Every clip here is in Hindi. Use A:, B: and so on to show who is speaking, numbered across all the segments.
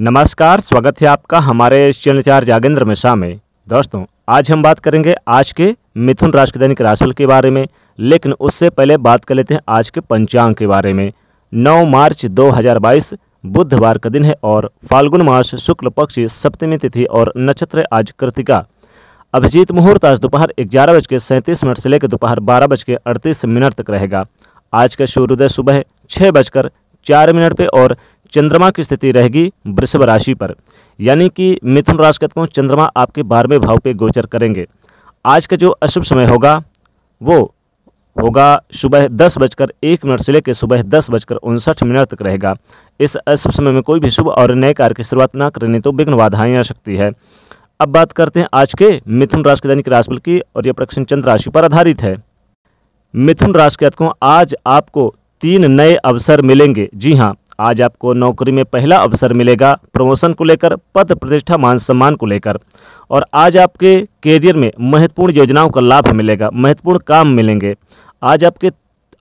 A: नमस्कार स्वागत है आपका हमारे चैनल चार जागेंद्र मिश्रा में दोस्तों आज हम बात करेंगे आज के मिथुन राशि के दैनिक राशिफल के बारे में लेकिन उससे पहले बात कर लेते हैं आज के पंचांग के बारे में 9 मार्च 2022 बुधवार का दिन है और फाल्गुन मास शुक्ल पक्ष सप्तमी तिथि और नक्षत्र आज कृतिका अभिजीत मुहूर्त आज दोपहर ग्यारह बज के सैंतीस मिनट से लेकर दोपहर बारह बज के अड़तीस मिनट तक रहेगा आज का सूर्योदय सुबह छः बजकर चार मिनट पे और चंद्रमा की स्थिति रहेगी वृषभ राशि पर यानी कि मिथुन राशि के को चंद्रमा आपके बारहवें भाव पे गोचर करेंगे आज का जो अशुभ समय होगा वो होगा सुबह दस बजकर एक मिनट से लेकर सुबह दस बजकर उनसठ मिनट तक रहेगा इस अशुभ समय में कोई भी शुभ और नए कार्य की शुरुआत ना करने तो विघ्न बाधाएँ आ सकती है अब बात करते हैं आज के मिथुन राशि के दैनिक राशिफल की और यह प्रक्षण चंद्र राशि पर आधारित है मिथुन राशि के जातकों आज आपको तीन नए अवसर मिलेंगे जी हाँ आज आपको नौकरी में पहला अवसर मिलेगा प्रमोशन को लेकर पद प्रतिष्ठा मान सम्मान को लेकर और आज आपके करियर में महत्वपूर्ण योजनाओं का लाभ मिलेगा महत्वपूर्ण काम मिलेंगे आज आपके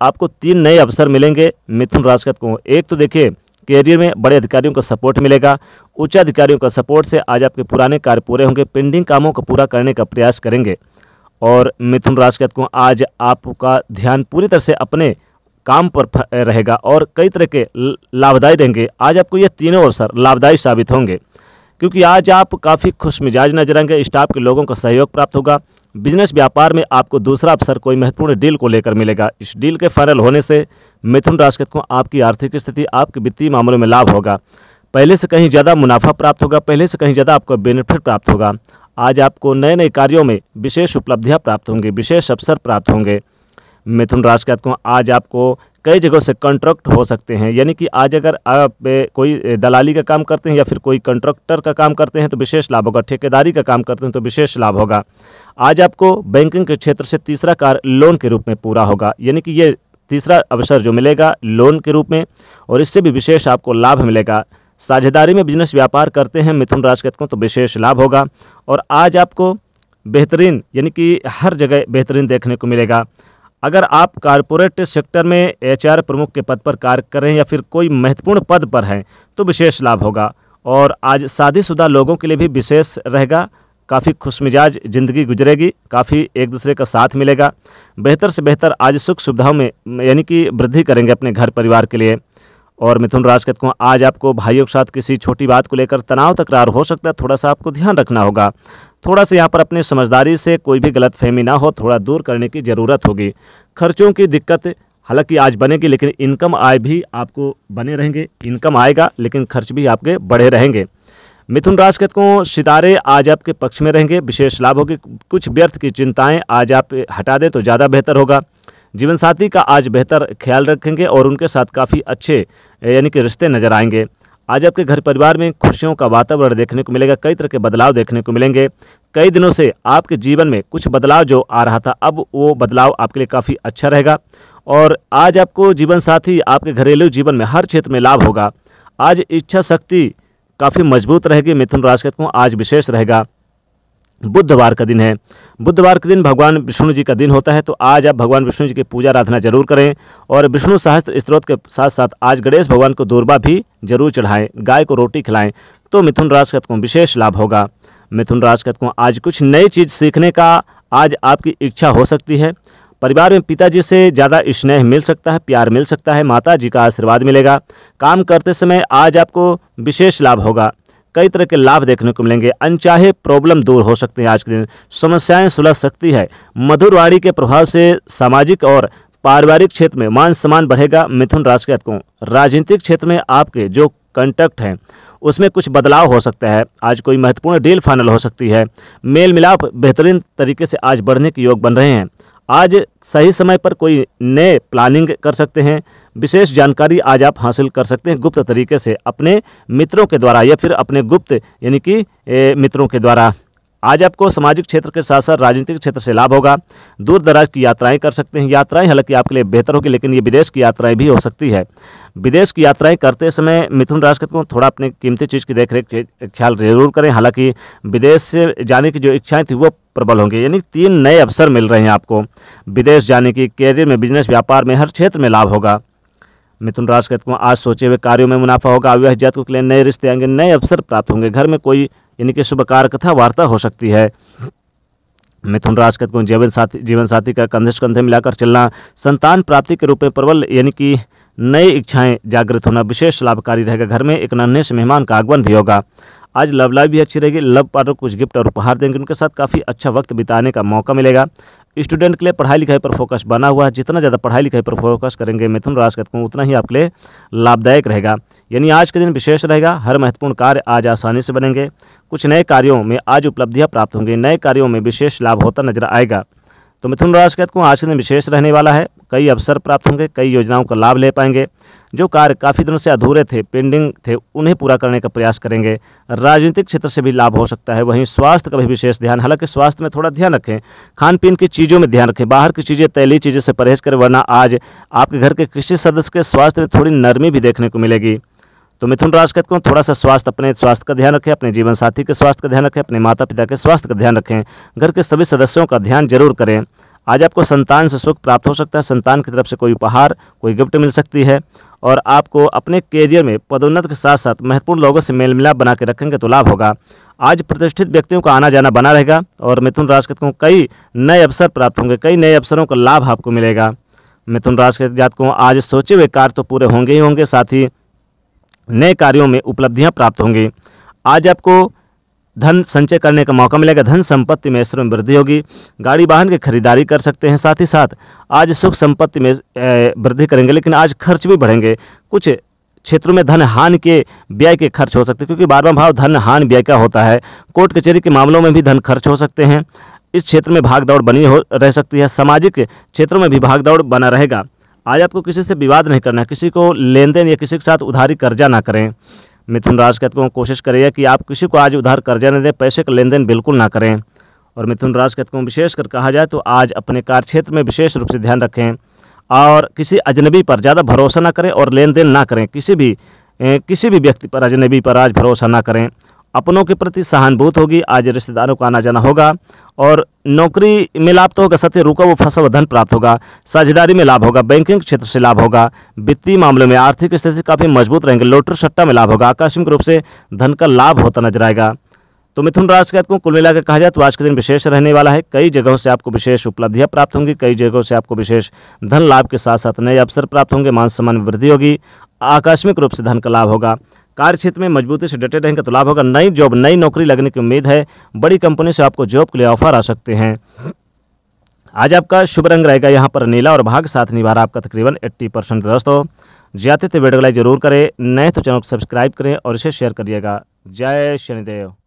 A: आपको तीन नए अवसर मिलेंगे मिथुन राशि को एक तो देखिए कैरियर में बड़े अधिकारियों का सपोर्ट मिलेगा उच्च अधिकारियों का सपोर्ट से आज आपके पुराने कार्य पूरे होंगे पेंडिंग कामों को पूरा करने का प्रयास करेंगे और मिथुन राशि को आज आपका ध्यान पूरी तरह से अपने काम पर रहेगा और कई तरह के लाभदायी रहेंगे आज आपको ये तीनों अवसर लाभदायी साबित होंगे क्योंकि आज आप काफ़ी खुश मिजाज नजर आएंगे स्टाफ के लोगों का सहयोग प्राप्त होगा बिजनेस व्यापार में आपको दूसरा अवसर कोई महत्वपूर्ण डील को लेकर मिलेगा इस डील के फाइनल होने से मिथुन राशि को आपकी आर्थिक स्थिति आपके वित्तीय मामलों में लाभ होगा पहले से कहीं ज़्यादा मुनाफा प्राप्त होगा पहले से कहीं ज़्यादा आपको बेनिफिट प्राप्त होगा आज आपको नए नए कार्यों में विशेष उपलब्धियाँ प्राप्त होंगी विशेष अवसर प्राप्त होंगे मिथुन राशि के आज आपको कई जगहों से कॉन्ट्रैक्ट हो सकते हैं यानी कि आज अगर आप कोई दलाली का काम करते हैं या फिर कोई कॉन्ट्रैक्टर का काम करते हैं तो विशेष लाभ होगा ठेकेदारी का काम करते हैं तो विशेष लाभ होगा आज आपको बैंकिंग के क्षेत्र से तीसरा कार्य लोन के रूप में पूरा होगा यानी कि ये तीसरा अवसर जो मिलेगा लोन के रूप में और इससे भी विशेष आपको लाभ मिलेगा साझेदारी में बिजनेस व्यापार करते हैं मिथुन राशि को तो विशेष लाभ होगा और आज आपको बेहतरीन यानी कि हर जगह बेहतरीन देखने को मिलेगा अगर आप कारपोरेट सेक्टर में एचआर प्रमुख के पद पर कार्य कर रहे हैं या फिर कोई महत्वपूर्ण पद पर हैं तो विशेष लाभ होगा और आज शादीशुदा लोगों के लिए भी विशेष रहेगा काफ़ी खुशमिजाज ज़िंदगी गुजरेगी काफ़ी एक दूसरे का साथ मिलेगा बेहतर से बेहतर आज सुख सुविधाओं में यानी कि वृद्धि करेंगे अपने घर परिवार के लिए और मिथुन राज कहते आज आपको भाइयों के साथ किसी छोटी बात को लेकर तनाव तकरार हो सकता है थोड़ा सा आपको ध्यान रखना होगा थोड़ा सा यहाँ पर अपनी समझदारी से कोई भी गलत फहमी ना हो थोड़ा दूर करने की ज़रूरत होगी खर्चों की दिक्कत हालांकि आज बनेगी लेकिन इनकम आय भी आपको बने रहेंगे इनकम आएगा लेकिन खर्च भी आपके बढ़े रहेंगे मिथुन राशि के को सितारे आज आपके पक्ष में रहेंगे विशेष लाभ होगी कुछ व्यर्थ की चिंताएँ आज आप हटा दें तो ज़्यादा बेहतर होगा जीवनसाथी का आज बेहतर ख्याल रखेंगे और उनके साथ काफ़ी अच्छे यानी कि रिश्ते नज़र आएंगे आज आपके घर परिवार में खुशियों का वातावरण देखने को मिलेगा कई तरह के बदलाव देखने को मिलेंगे कई दिनों से आपके जीवन में कुछ बदलाव जो आ रहा था अब वो बदलाव आपके लिए काफ़ी अच्छा रहेगा और आज आपको जीवन साथी आपके घरेलू जीवन में हर क्षेत्र में लाभ होगा आज इच्छा शक्ति काफ़ी मजबूत रहेगी मिथुन राशि को आज विशेष रहेगा बुधवार का दिन है बुधवार के दिन भगवान विष्णु जी का दिन होता है तो आज आप भगवान विष्णु जी की पूजा आराधना जरूर करें और विष्णु सहस्त्र स्त्रोत के साथ साथ आज गणेश भगवान को दूरबा भी जरूर चढ़ाएं गाय को रोटी खिलाएं तो मिथुन राशि को तो विशेष लाभ होगा मिथुन राशि को तो आज कुछ नई चीज़ सीखने का आज आपकी इच्छा हो सकती है परिवार में पिताजी से ज़्यादा स्नेह मिल सकता है प्यार मिल सकता है माता जी का आशीर्वाद मिलेगा काम करते समय आज आपको विशेष लाभ होगा कई तरह के लाभ देखने को मिलेंगे अनचाहे प्रॉब्लम दूर हो सकते हैं आज के दिन समस्याएं सुलझ सकती है मधुरवाणी के प्रभाव से सामाजिक और पारिवारिक क्षेत्र में मान सम्मान बढ़ेगा मिथुन राशि के अतकों राजनीतिक क्षेत्र में आपके जो कंटेक्ट हैं उसमें कुछ बदलाव हो सकता है आज कोई महत्वपूर्ण डील फाइनल हो सकती है मेल मिलाप बेहतरीन तरीके से आज बढ़ने के योग बन रहे हैं आज सही समय पर कोई नए प्लानिंग कर सकते हैं विशेष जानकारी आज आप हासिल कर सकते हैं गुप्त तरीके से अपने मित्रों के द्वारा या फिर अपने गुप्त यानी कि मित्रों के द्वारा आज आपको सामाजिक क्षेत्र के साथ साथ राजनीतिक क्षेत्र से लाभ होगा दूर दराज की यात्राएं कर सकते हैं यात्राएं हालांकि आपके लिए बेहतर होगी लेकिन ये विदेश की यात्राएं भी हो सकती है विदेश की यात्राएं करते समय मिथुन राशि को थोड़ा अपने कीमती चीज़ की देख ख्याल जरूर करें हालांकि विदेश से जाने की जो इच्छाएं थी वो प्रबल होंगे यानी तीन नए अवसर मिल रहे हैं आपको विदेश जाने की कैरियर में बिजनेस व्यापार में हर क्षेत्र में लाभ होगा मिथुन राशि को आज सोचे हुए कार्यों में मुनाफा होगा अविवाहित जातकों के लिए नए रिश्ते आएंगे नए अवसर प्राप्त होंगे घर में कोई यानी कि शुभ कार्य कथा वार्ता हो सकती है मिथुन राज का जीवन साथी जीवन साथी का कंधे कंधे मिलाकर चलना संतान प्राप्ति के रूप में प्रबल यानी कि नई इच्छाएं जागृत होना विशेष लाभकारी रहेगा घर में एक नन्हे से मेहमान का आगमन भी होगा आज लव लाइफ भी अच्छी रहेगी लव पार्टनर कुछ गिफ्ट और उपहार देंगे उनके साथ काफ़ी अच्छा वक्त बिताने का मौका मिलेगा स्टूडेंट के लिए पढ़ाई लिखाई पर फोकस बना हुआ है जितना ज़्यादा पढ़ाई लिखाई पर फोकस करेंगे मिथुन राज को उतना ही आपके लिए लाभदायक रहेगा यानी आज के दिन विशेष रहेगा हर महत्वपूर्ण कार्य आज आसानी से बनेंगे कुछ नए कार्यों में आज उपलब्धियां प्राप्त होंगी नए कार्यों में विशेष लाभ होता नजर आएगा तो मिथुन राशि कहते हैं आज के दिन विशेष रहने वाला है कई अवसर प्राप्त होंगे कई योजनाओं का लाभ ले पाएंगे जो कार्य काफ़ी दिनों से अधूरे थे पेंडिंग थे उन्हें पूरा करने का प्रयास करेंगे राजनीतिक क्षेत्र से भी लाभ हो सकता है वहीं स्वास्थ्य का भी विशेष ध्यान हालांकि स्वास्थ्य में थोड़ा ध्यान रखें खान पीन की चीज़ों में ध्यान रखें बाहर की चीज़ें तैली चीज़ें से परहेज करें वरना आज आपके घर के किसी सदस्य के स्वास्थ्य में थोड़ी नरमी भी देखने को मिलेगी तो मिथुन राशि कहते हैं थोड़ा सा स्वास्थ्य अपने स्वास्थ्य का ध्यान रखें अपने जीवन साथी के स्वास्थ्य का ध्यान रखें अपने माता पिता के स्वास्थ्य का ध्यान रखें घर के सभी सदस्यों का ध्यान जरूर करें आज आपको संतान से सुख प्राप्त हो सकता है संतान की तरफ से कोई उपहार कोई गिफ्ट मिल सकती है और आपको अपने कैरियर में पदोन्नत के साथ साथ महत्वपूर्ण लोगों से मेल मिलाप बना के रखेंगे तो लाभ होगा आज प्रतिष्ठित व्यक्तियों का आना जाना बना रहेगा और मिथुन राशि को कई नए अवसर प्राप्त होंगे कई नए अवसरों का लाभ आपको मिलेगा मिथुन राशि के जातकों आज सोचे हुए कार्य तो पूरे होंगे ही होंगे साथ ही नए कार्यों में उपलब्धियां प्राप्त होंगी आज आपको धन संचय करने का मौका मिलेगा धन संपत्ति में स्तर में वृद्धि होगी गाड़ी वाहन की खरीदारी कर सकते हैं साथ ही साथ आज सुख संपत्ति में वृद्धि करेंगे लेकिन आज खर्च भी बढ़ेंगे कुछ क्षेत्रों में धन हान के व्यय के खर्च हो सकते हैं क्योंकि बारवा भाव धन हान व्यय का होता है कोर्ट कचहरी के मामलों में भी धन खर्च हो सकते हैं इस क्षेत्र में भाग दौड़ बनी हो रह सकती है सामाजिक क्षेत्रों में भी भाग दौड़ बना रहेगा आज आपको किसी से विवाद नहीं करना है किसी को लेन देन या किसी के साथ उधारी कर्जा ना करें मिथुन राशि के अतकों कोशिश करिए कि आप किसी को आज उधार कर्जा न दें पैसे का लेन देन बिल्कुल ना करें और मिथुन राशि के को विशेषकर कहा जाए तो आज अपने कार्य क्षेत्र में विशेष रूप से ध्यान रखें और किसी अजनबी पर ज़्यादा भरोसा ना करें और लेन देन ना करें किसी भी किसी भी व्यक्ति पर अजनबी पर आज भरोसा ना करें अपनों के प्रति सहानुभूत होगी आज रिश्तेदारों का आना जाना होगा और नौकरी में लाभ तो होगा सत्य रुका व फंसा व धन प्राप्त होगा साझेदारी में लाभ होगा बैंकिंग क्षेत्र से लाभ होगा वित्तीय मामलों में आर्थिक स्थिति काफ़ी मजबूत रहेंगे लोटर सट्टा में लाभ होगा आकस्मिक रूप से धन का लाभ होता नजर आएगा तो मिथुन राशि के को कुल मिलाकर कहा जाए तो आज के दिन विशेष रहने वाला है कई जगहों से आपको विशेष उपलब्धियां प्राप्त होंगी कई जगहों से आपको विशेष धन लाभ के साथ साथ नए अवसर प्राप्त होंगे मान सम्मान में वृद्धि होगी आकस्मिक रूप से धन का लाभ होगा कार्य क्षेत्र में मजबूती से डटे रहेंगे तो लाभ होगा नई जॉब नई नौकरी लगने की उम्मीद है बड़ी कंपनी से आपको जॉब के लिए ऑफर आ सकते हैं आज आपका शुभ रंग रहेगा यहाँ पर नीला और भाग साथ निभा रहा आपका तकरीबन एट्टी परसेंट तो दोस्तों ज्यादा तो वीडियो लाइक जरूर करें नए तो चैनल को सब्सक्राइब करें और इसे शेयर करिएगा जय शनिदेव